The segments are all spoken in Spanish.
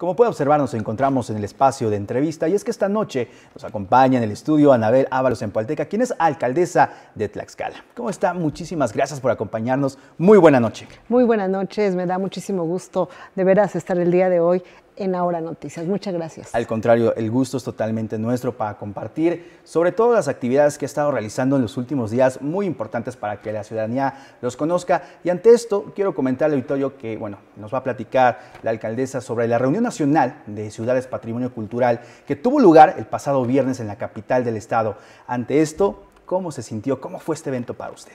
Como puede observar, nos encontramos en el espacio de entrevista y es que esta noche nos acompaña en el estudio Anabel Ábalos Empalteca, quien es alcaldesa de Tlaxcala. ¿Cómo está? Muchísimas gracias por acompañarnos. Muy buena noche. Muy buenas noches, me da muchísimo gusto de veras estar el día de hoy en Ahora Noticias. Muchas gracias. Al contrario, el gusto es totalmente nuestro para compartir sobre todas las actividades que ha estado realizando en los últimos días, muy importantes para que la ciudadanía los conozca. Y ante esto, quiero comentarle, auditorio que bueno, nos va a platicar la alcaldesa sobre la reunión nacional de ciudades patrimonio cultural que tuvo lugar el pasado viernes en la capital del estado. Ante esto, ¿cómo se sintió? ¿Cómo fue este evento para usted?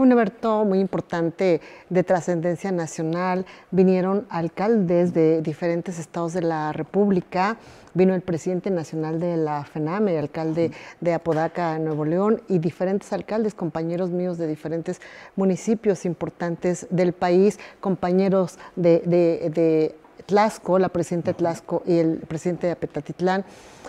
Fue un evento muy importante de trascendencia nacional. Vinieron alcaldes de diferentes estados de la República. Vino el presidente nacional de la FENAME, alcalde de Apodaca, Nuevo León, y diferentes alcaldes, compañeros míos de diferentes municipios importantes del país, compañeros de la presidenta de y el presidente de Apetatitlán,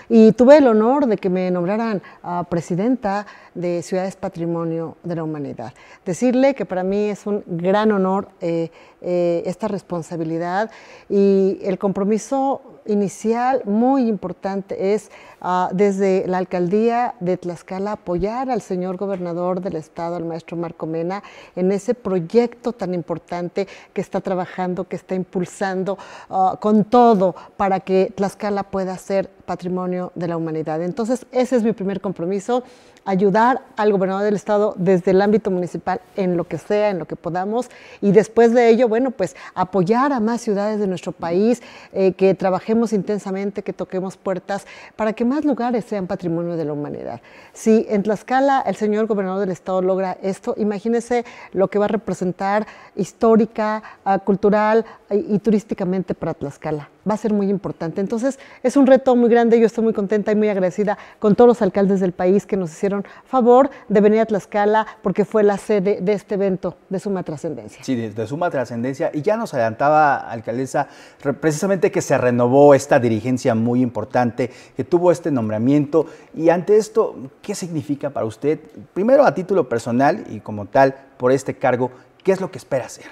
Y tuve el honor de que me nombraran presidenta de Ciudades Patrimonio de la Humanidad. Decirle que para mí es un gran honor eh, eh, esta responsabilidad y el compromiso inicial muy importante es ah, desde la alcaldía de Tlaxcala apoyar al señor gobernador del estado, al maestro Marco Mena, en ese proyecto tan importante que está trabajando, que está impulsando ah, con todo para que Tlaxcala pueda ser patrimonio de la humanidad. Entonces, ese es mi primer compromiso, ayudar al gobernador del estado desde el ámbito municipal en lo que sea, en lo que podamos, y después de ello, bueno, pues apoyar a más ciudades de nuestro país, eh, que trabajemos intensamente, que toquemos puertas, para que más lugares sean patrimonio de la humanidad. Si en Tlaxcala el señor gobernador del estado logra esto, imagínese lo que va a representar histórica, ah, cultural y turísticamente para Tlaxcala va a ser muy importante. Entonces, es un reto muy grande. Yo estoy muy contenta y muy agradecida con todos los alcaldes del país que nos hicieron favor de venir a Tlaxcala porque fue la sede de este evento de suma trascendencia. Sí, de, suma trascendencia. Y ya nos adelantaba, alcaldesa, precisamente que se renovó esta dirigencia muy importante, que tuvo este nombramiento. Y ante esto, ¿qué significa para usted? Primero a título personal y como tal, por este cargo, ¿qué es lo que espera hacer?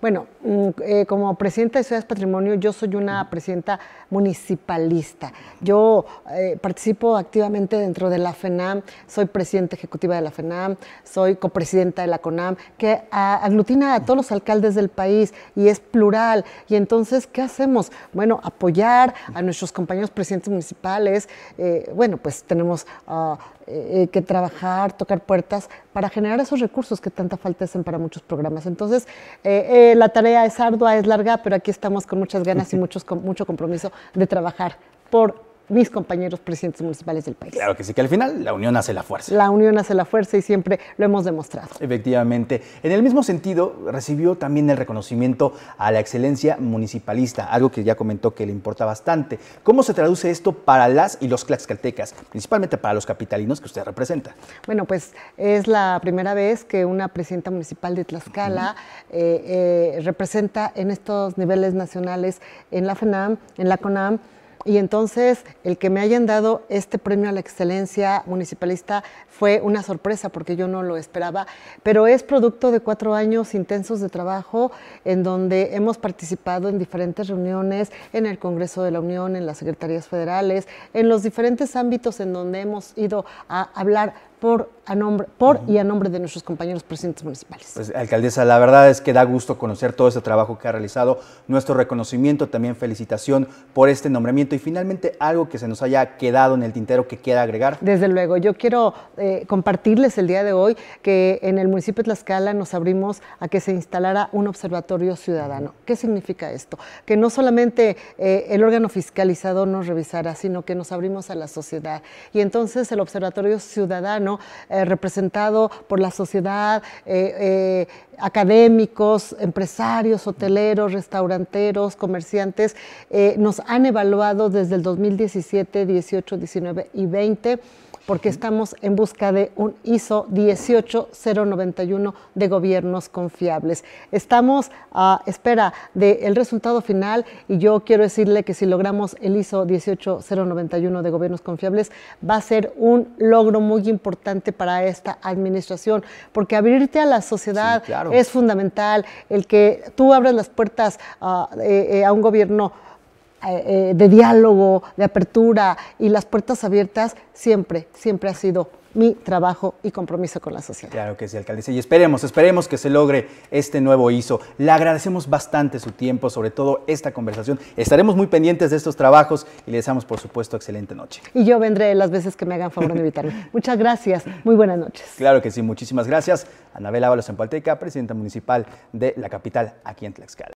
Bueno, mm, eh, como presidenta de Ciudades Patrimonio, yo soy una presidenta municipalista. Yo eh, participo activamente dentro de la FENAM, soy presidenta ejecutiva de la FENAM, soy copresidenta de la CONAM, que aglutina a todos los alcaldes del país y es plural. Y entonces, ¿qué hacemos? Bueno, apoyar a nuestros compañeros presidentes municipales. Eh, bueno, pues tenemos ah, que trabajar, tocar puertas para generar esos recursos que tanta falta hacen para muchos programas. Entonces, eh, la tarea es ardua, es larga, pero aquí estamos con muchas ganas y muchos, mucho compromiso de trabajar por mis compañeros presidentes municipales del país. Claro que sí, que al final la unión hace la fuerza. La unión hace la fuerza y siempre lo hemos demostrado. Efectivamente. En el mismo sentido, recibió también el reconocimiento a la excelencia municipalista, algo que ya comentó que le importa bastante. ¿Cómo se traduce esto para las y los tlaxcaltecas, principalmente para los capitalinos que usted representa? Bueno, pues es la primera vez que una presidenta municipal de Tlaxcala eh, eh, representa en estos niveles nacionales en la FENAM, en la CONAM, y entonces el que me hayan dado este premio a la excelencia municipalista fue una sorpresa porque yo no lo esperaba, pero es producto de cuatro años intensos de trabajo en donde hemos participado en diferentes reuniones, en el Congreso de la Unión, en las Secretarías Federales, en los diferentes ámbitos en donde hemos ido a hablar por, a nombre, por y a nombre de nuestros compañeros presidentes municipales. Pues, alcaldesa, la verdad es que da gusto conocer todo ese trabajo que ha realizado, nuestro reconocimiento, también felicitación por este nombramiento y finalmente algo que se nos haya quedado en el tintero que quiera agregar. Desde luego, yo quiero eh, compartirles el día de hoy que en el municipio de Tlaxcala nos abrimos a que se instalara un observatorio ciudadano. ¿Qué significa esto? Que no solamente eh, el órgano fiscalizado nos revisara, sino que nos abrimos a la sociedad. Y entonces el observatorio ciudadano eh, representado por la sociedad, eh, eh, académicos, empresarios, hoteleros, restauranteros, comerciantes, nos han evaluado desde el 2017, 18, 19 y 20 porque estamos en busca de un ISO 18091 de gobiernos confiables. Estamos a espera del resultado final y yo quiero decirle que si logramos el ISO 18091 de gobiernos confiables va a ser un logro muy importante para esta administración, porque abrirte a la sociedad es fundamental. El que tú abras las puertas ah, eh, eh, a un gobierno eh, de diálogo, de apertura y las puertas abiertas siempre, siempre ha sido mi trabajo y compromiso con la sociedad. Claro que sí, alcaldesa. Y esperemos, esperemos que se logre este nuevo ISO. Le agradecemos bastante su tiempo, sobre todo esta conversación. Estaremos muy pendientes de estos trabajos y le deseamos, por supuesto, excelente noche. Y yo vendré las veces que me hagan favor de invitarme. Muchas gracias. Muy buenas noches. Claro que sí, muchísimas gracias. Anabel Ábalos Palteca, presidenta municipal de la capital aquí en Tlaxcala.